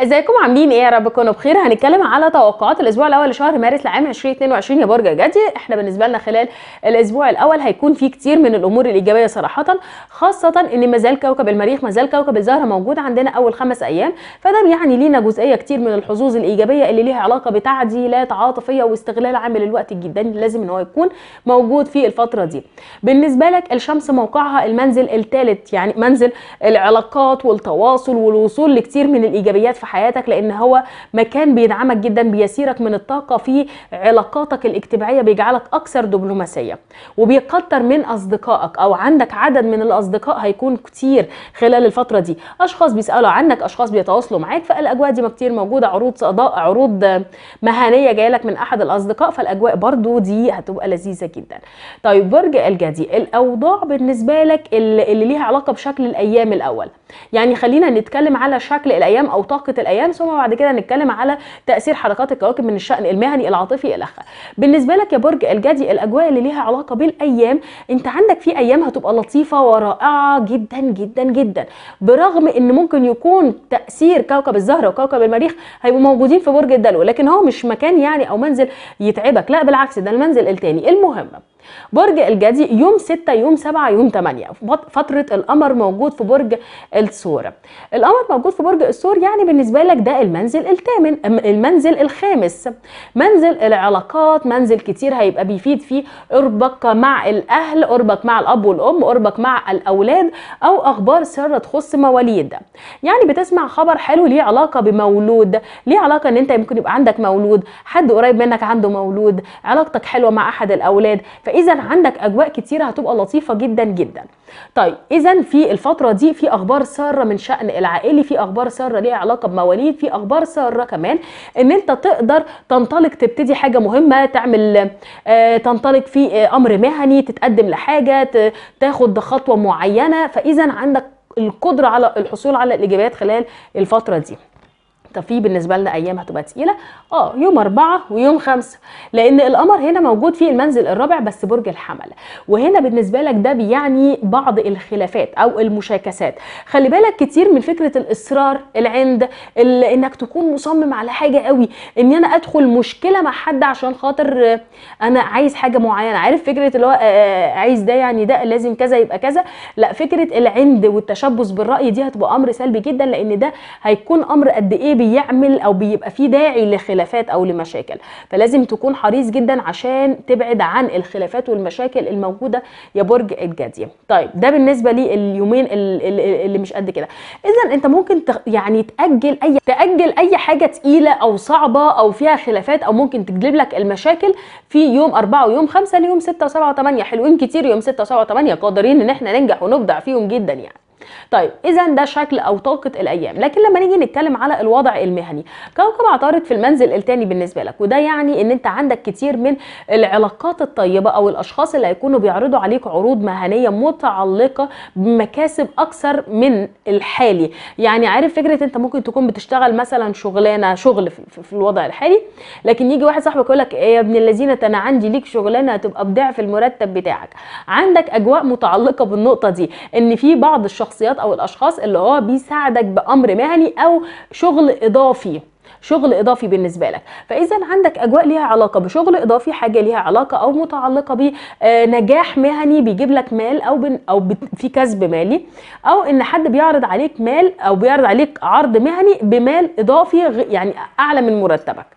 ازيكم عاملين ايه يا رب تكونوا بخير هنتكلم على توقعات الاسبوع الاول لشهر مارس لعام 2022 يا برج جدي احنا بالنسبه لنا خلال الاسبوع الاول هيكون في كتير من الامور الايجابيه صراحه خاصه ان مازال كوكب المريخ مازال كوكب الزهره موجود عندنا اول خمس ايام فده بيعني لينا جزئيه كتير من الحظوظ الايجابيه اللي ليها علاقه بتعديلات عاطفيه واستغلال عامل الوقت جدا لازم ان هو يكون موجود في الفتره دي بالنسبه لك الشمس موقعها المنزل الثالث يعني منزل العلاقات والتواصل والوصول لكتير من الايجابيات في حياتك لان هو مكان بيدعمك جدا بيسيرك من الطاقه في علاقاتك الاجتماعيه بيجعلك اكثر دبلوماسيه وبيكتر من اصدقائك او عندك عدد من الاصدقاء هيكون كتير خلال الفتره دي اشخاص بيسالوا عنك اشخاص بيتواصلوا معاك فالاجواء دي ما كتير موجوده عروض صداء عروض مهنيه جايه لك من احد الاصدقاء فالاجواء برضو دي هتبقى لذيذه جدا طيب برج الجدي الاوضاع بالنسبه لك اللي ليها علاقه بشكل الايام الاول يعني خلينا نتكلم على شكل الايام او طاقه الايام ثم بعد كده نتكلم على تاثير حركات الكواكب من الشان المهني العاطفي الى اخره بالنسبه لك يا برج الجدي الاجواء اللي ليها علاقه بالايام انت عندك في ايام هتبقى لطيفه ورائعه جدا جدا جدا برغم ان ممكن يكون تاثير كوكب الزهره وكوكب المريخ هيبقوا موجودين في برج الدلو لكن هو مش مكان يعني او منزل يتعبك لا بالعكس ده المنزل التاني المهم برج الجدي يوم 6 يوم 7 يوم 8 فتره القمر موجود في برج الثور القمر موجود في برج الثور يعني بالنسبه لك ده المنزل الثامن المنزل الخامس منزل العلاقات منزل كتير هيبقى بيفيد فيه اربك مع الاهل اربك مع الاب والام اربك مع الاولاد او اخبار ساره تخص مواليد يعني بتسمع خبر حلو ليه علاقه بمولود ليه علاقه ان انت يمكن يبقى عندك مولود حد قريب منك عنده مولود علاقتك حلوه مع احد الاولاد فإيه فاذا عندك اجواء كتيره هتبقى لطيفه جدا جدا طيب اذا في الفتره دي في اخبار ساره من شان العائلي في اخبار ساره ليها علاقه بمواليد في اخبار ساره كمان ان انت تقدر تنطلق تبتدي حاجه مهمه تعمل آه، تنطلق في آه، امر مهني تتقدم لحاجه تاخد خطوه معينه فاذا عندك القدره على الحصول على الاجابات خلال الفتره دي طب في بالنسبه لنا ايام هتبقى تقيله اه يوم أربعة ويوم خمسة لان القمر هنا موجود في المنزل الرابع بس برج الحمل وهنا بالنسبه لك ده بيعني بعض الخلافات او المشاكسات خلي بالك كتير من فكره الاصرار العند انك تكون مصمم على حاجه قوي ان انا ادخل مشكله مع حد عشان خاطر انا عايز حاجه معينه عارف فكره اللي هو آه، آه، عايز ده يعني ده لازم كذا يبقى كذا لا فكره العند والتشبث بالراي دي هتبقى امر سلبي جدا لان ده هيكون امر قد ايه بيعمل او بيبقى فيه داعي لخلافات او لمشاكل فلازم تكون حريص جدا عشان تبعد عن الخلافات والمشاكل الموجوده يا برج الجدي طيب ده بالنسبه لي اليومين اللي مش قد كده اذا انت ممكن يعني تاجل اي تاجل اي حاجه تقيله او صعبه او فيها خلافات او ممكن تجلب لك المشاكل في يوم أربعة ويوم خمسة ليوم 6 و7 و8 حلوين كتير يوم 6 و7 و8 قادرين ان احنا ننجح ونبدع فيهم جدا يعني طيب اذا ده شكل او طاقه الايام لكن لما نيجي نتكلم على الوضع المهني كوكب عطارد في المنزل الثاني بالنسبه لك وده يعني ان انت عندك كتير من العلاقات الطيبه او الاشخاص اللي هيكونوا بيعرضوا عليك عروض مهنيه متعلقه بمكاسب اكثر من الحالي يعني عارف فكره انت ممكن تكون بتشتغل مثلا شغلانه شغل في الوضع الحالي لكن يجي واحد صاحبك يقول لك إيه يا ابن الذين انا عندي ليك شغلانه هتبقى بضعف المرتب بتاعك عندك اجواء متعلقه بالنقطه دي ان في بعض الشخص الشخصيات او الاشخاص اللي هو بيساعدك بامر مهني او شغل اضافي شغل اضافي بالنسبه لك فاذا عندك اجواء ليها علاقه بشغل اضافي حاجه ليها علاقه او متعلقه بنجاح آه، مهني بيجيب لك مال او بن او في كسب مالي او ان حد بيعرض عليك مال او بيعرض عليك عرض مهني بمال اضافي يعني اعلى من مرتبك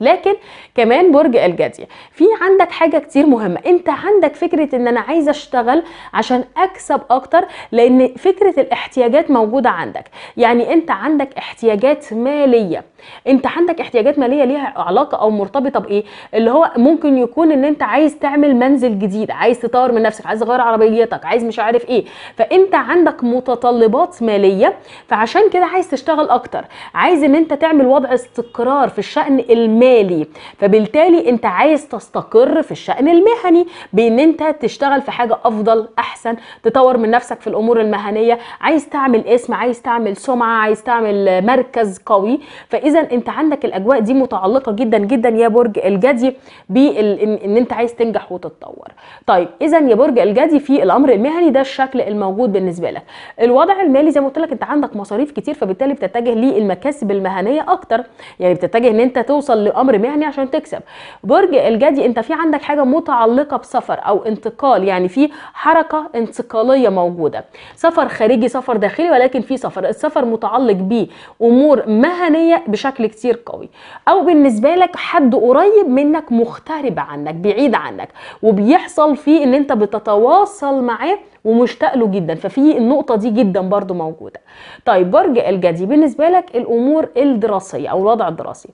لكن كمان برج الجدي في عندك حاجه كتير مهمه انت عندك فكره ان انا عايزه اشتغل عشان اكسب اكتر لان فكره الاحتياجات موجوده عندك يعني انت عندك احتياجات ماليه انت عندك احتياجات ماليه ليها علاقه او مرتبطه بايه اللي هو ممكن يكون ان انت عايز تعمل منزل جديد عايز تطور من نفسك عايز تغير عربيتك عايز مش عارف ايه فانت عندك متطلبات ماليه فعشان كده عايز تشتغل اكتر عايز ان انت تعمل وضع استقرار في الشان المالي مالي فبالتالي انت عايز تستقر في الشأن المهني بان انت تشتغل في حاجة افضل احسن تطور من نفسك في الامور المهنية عايز تعمل اسم عايز تعمل سمعة عايز تعمل مركز قوي فاذا انت عندك الاجواء دي متعلقة جدا جدا يا برج الجدي بان انت عايز تنجح وتتطور طيب اذا يا برج الجدي في الامر المهني ده الشكل الموجود بالنسبة لك الوضع المالي زي ما قلت لك انت عندك مصاريف كتير فبالتالي بتتجه للمكاسب المهنية اكتر يعني بتتجه ان انت توصل امر مهني عشان تكسب برج الجدي انت في عندك حاجه متعلقه بسفر او انتقال يعني في حركه انتقاليه موجوده سفر خارجي سفر داخلي ولكن في سفر السفر متعلق بامور مهنيه بشكل كتير قوي او بالنسبه لك حد قريب منك مغترب عنك بعيد عنك وبيحصل فيه ان انت بتتواصل معاه ومشتاق له جدا ففي النقطه دي جدا برضو موجوده طيب برج الجدي بالنسبه لك الامور الدراسيه او الوضع الدراسي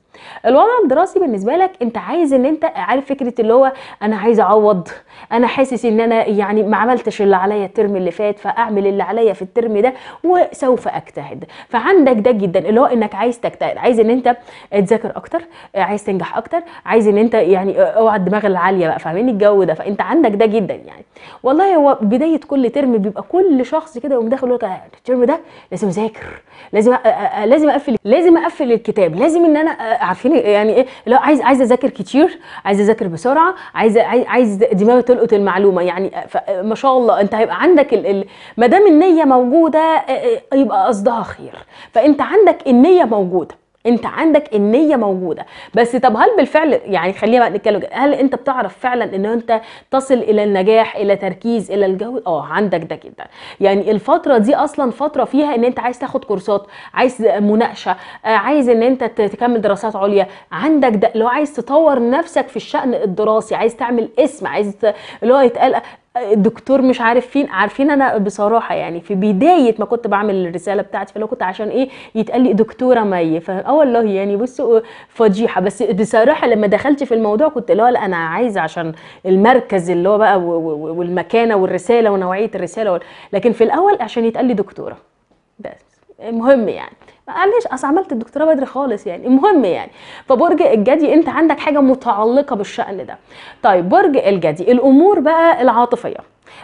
الوضع الدراسي بالنسبه لك انت عايز ان انت عارف فكره اللي هو انا عايز اعوض انا حاسس ان انا يعني ما عملتش اللي عليا الترم اللي فات فاعمل اللي عليا في الترم ده وسوف اجتهد فعندك ده جدا اللي هو انك عايز تجتهد عايز ان انت تذاكر اكتر عايز تنجح اكتر عايز ان انت يعني اوعى الدماغ العاليه بقى فاهمين الجو ده فانت عندك ده جدا يعني والله هو بدايه كل ترم بيبقى كل شخص كده يقوم داخل يقول لك آه، الترم ده لازم اذاكر لازم لازم اقفل لازم اقفل الكتاب لازم ان انا عارفين يعني ايه لو عايز عايز اذاكر كتير عايز اذاكر بسرعه عايز عايز دماغي تلقط المعلومه يعني ما شاء الله انت هيبقى عندك ال... ما دام النيه موجوده يبقى قصدها خير فانت عندك النيه موجوده انت عندك النيه موجوده بس طب هل بالفعل يعني خلينا بقى نتكلم هل انت بتعرف فعلا ان انت تصل الى النجاح الى تركيز الى الجو اه عندك ده جدا يعني الفتره دي اصلا فتره فيها ان انت عايز تاخد كورسات عايز مناقشه آه، عايز ان انت تكمل دراسات عليا عندك ده لو عايز تطور نفسك في الشان الدراسي عايز تعمل اسم عايز اللي هو يتقال الدكتور مش عارف فين عارفين انا بصراحه يعني في بدايه ما كنت بعمل الرساله بتاعتي فلو كنت عشان ايه يتقال لي دكتوره مي فاول آه والله يعني بصوا آه، فضيحه بس بصراحه لما دخلت في الموضوع كنت اللي هو لا انا عايزه عشان المركز اللي هو بقى والمكانه والرساله ونوعيه الرساله لكن في الاول عشان يتقال لي دكتوره بس مهم يعني معلش اصل عملت الدكتوراه بدري خالص يعني المهم يعني فبرج الجدي انت عندك حاجه متعلقه بالشأن ده طيب برج الجدي الامور بقى العاطفيه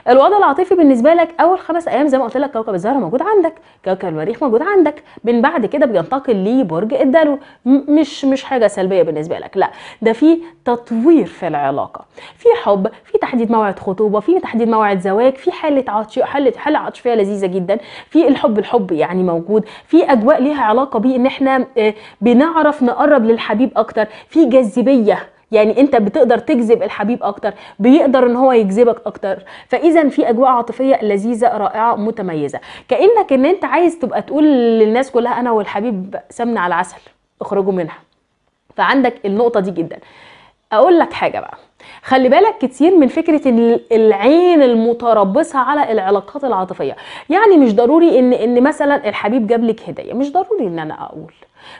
الوضع العاطفي بالنسبه لك اول خمس ايام زي ما قلت لك كوكب الزهره موجود عندك كوكب المريخ موجود عندك من بعد كده بينتقل لبرج الدلو مش مش حاجه سلبيه بالنسبه لك لا ده في تطوير في العلاقه في حب في تحديد موعد خطوبه في تحديد موعد زواج في حاله عطش حاله حاله عاطفيه لذيذه جدا في الحب الحب يعني موجود في اجواء ليها علاقه بيه ان احنا آه، بنعرف نقرب للحبيب اكتر في جاذبيه يعني انت بتقدر تجذب الحبيب اكتر بيقدر ان هو يجذبك اكتر فاذا في اجواء عاطفيه لذيذه رائعه متميزه كانك ان انت عايز تبقى تقول للناس كلها انا والحبيب سمنه على العسل اخرجوا منها فعندك النقطه دي جدا اقول لك حاجه بقى خلي بالك كتير من فكره العين المتربصه على العلاقات العاطفيه يعني مش ضروري ان ان مثلا الحبيب جاب لك هديه مش ضروري ان انا اقول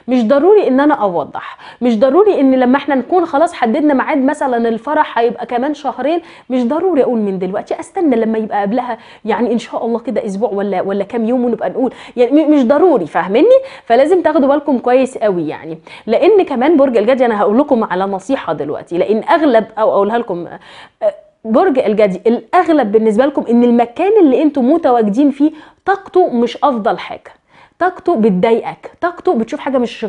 مش ضروري ان انا اوضح مش ضروري ان لما احنا نكون خلاص حددنا ميعاد مثلا الفرح هيبقى كمان شهرين مش ضروري اقول من دلوقتي استنى لما يبقى قبلها يعني ان شاء الله كده اسبوع ولا ولا كام يوم ونبقى نقول يعني مش ضروري فاهمني فلازم تاخدوا بالكم كويس قوي يعني لان كمان برج الجدي انا هقول لكم على نصيحه دلوقتي لان اغلب او اقولها لكم برج الجدي الاغلب بالنسبه لكم ان المكان اللي انتم متواجدين فيه طاقته مش افضل حاجه طاقته بتضايقك طاقته بتشوف حاجه مش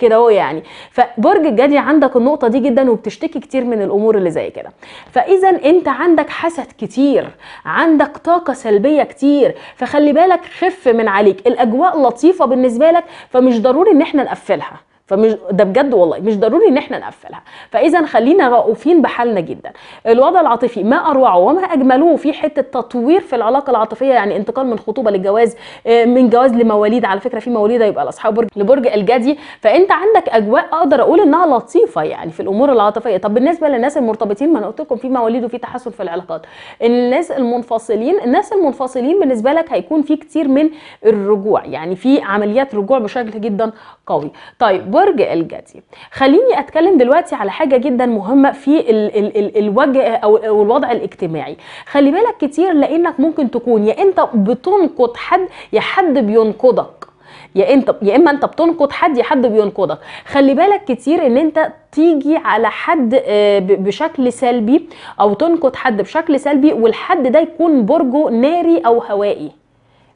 كده اهو يعني فبرج الجدي عندك النقطه دي جدا وبتشتكي كتير من الامور اللي زي كده فاذا انت عندك حسد كتير عندك طاقه سلبيه كتير فخلي بالك خف من عليك الاجواء لطيفه بالنسبه لك فمش ضروري ان احنا نقفلها فمش ده بجد والله مش ضروري ان احنا نقفلها فاذا خلينا رؤوفين بحالنا جدا الوضع العاطفي ما اروعه وما اجمله في حته تطوير في العلاقه العاطفيه يعني انتقال من خطوبه للجواز آه، من جواز لمواليد على فكره في مواليد يبقى لاصحاب برج لبرج الجدي فانت عندك اجواء اقدر اقول انها لطيفه يعني في الامور العاطفيه طب بالنسبه للناس المرتبطين ما انا قلت لكم في مواليد وفي تحسن في العلاقات الناس المنفصلين الناس المنفصلين بالنسبه لك هيكون في كتير من الرجوع يعني في عمليات رجوع بشكل جدا قوي طيب برج الجدي خليني اتكلم دلوقتي على حاجه جدا مهمه في ال ال ال الوجه او الوضع الاجتماعي خلي بالك كتير لانك ممكن تكون يا انت بتنقد حد يا حد بينقدك يا انت يا اما انت بتنقد حد يا حد بينقدك خلي بالك كتير ان انت تيجي على حد آه، بشكل سلبي او تنقد حد بشكل سلبي والحد ده يكون برجه ناري او هوائي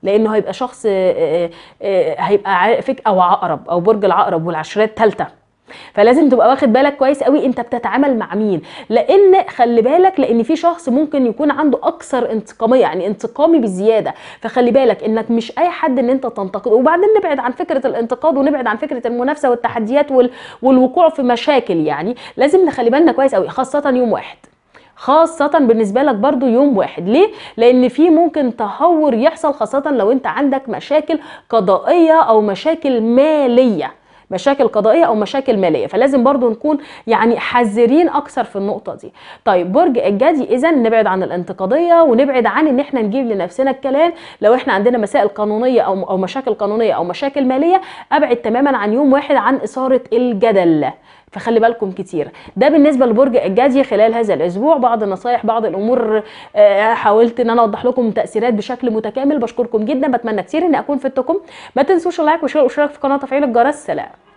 لانه هيبقى شخص آه، آه، آه، هيبقى عافك او عقرب او برج العقرب والعشريه الثالثه فلازم تبقى واخد بالك كويس قوي انت بتتعامل مع مين لان خلي بالك لان في شخص ممكن يكون عنده اكثر انتقاميه يعني انتقامي بزياده فخلي بالك انك مش اي حد ان انت تنتقده وبعدين نبعد عن فكره الانتقاد ونبعد عن فكره المنافسه والتحديات والوقوع في مشاكل يعني لازم نخلي بالنا كويس قوي خاصه يوم واحد خاصه بالنسبه لك برضو يوم واحد ليه لان في ممكن تهور يحصل خاصه لو انت عندك مشاكل قضائيه او مشاكل ماليه مشاكل قضائيه او مشاكل ماليه فلازم برضو نكون يعني حذرين اكثر في النقطه دي طيب برج الجدي اذا نبعد عن الانتقاديه ونبعد عن ان احنا نجيب لنفسنا الكلام لو احنا عندنا مسائل قانونيه او او مشاكل قانونيه او مشاكل ماليه ابعد تماما عن يوم واحد عن اثاره الجدل فخلي بالكم كتير ده بالنسبه لبرج الجدي خلال هذا الاسبوع بعض النصايح بعض الامور آه، حاولت ان انا اوضح لكم تاثيرات بشكل متكامل بشكركم جدا بتمنى كتير ان اكون فدتكم ما تنسوش اللايك وشير وشارك في القناه وتفعيل الجرس سلام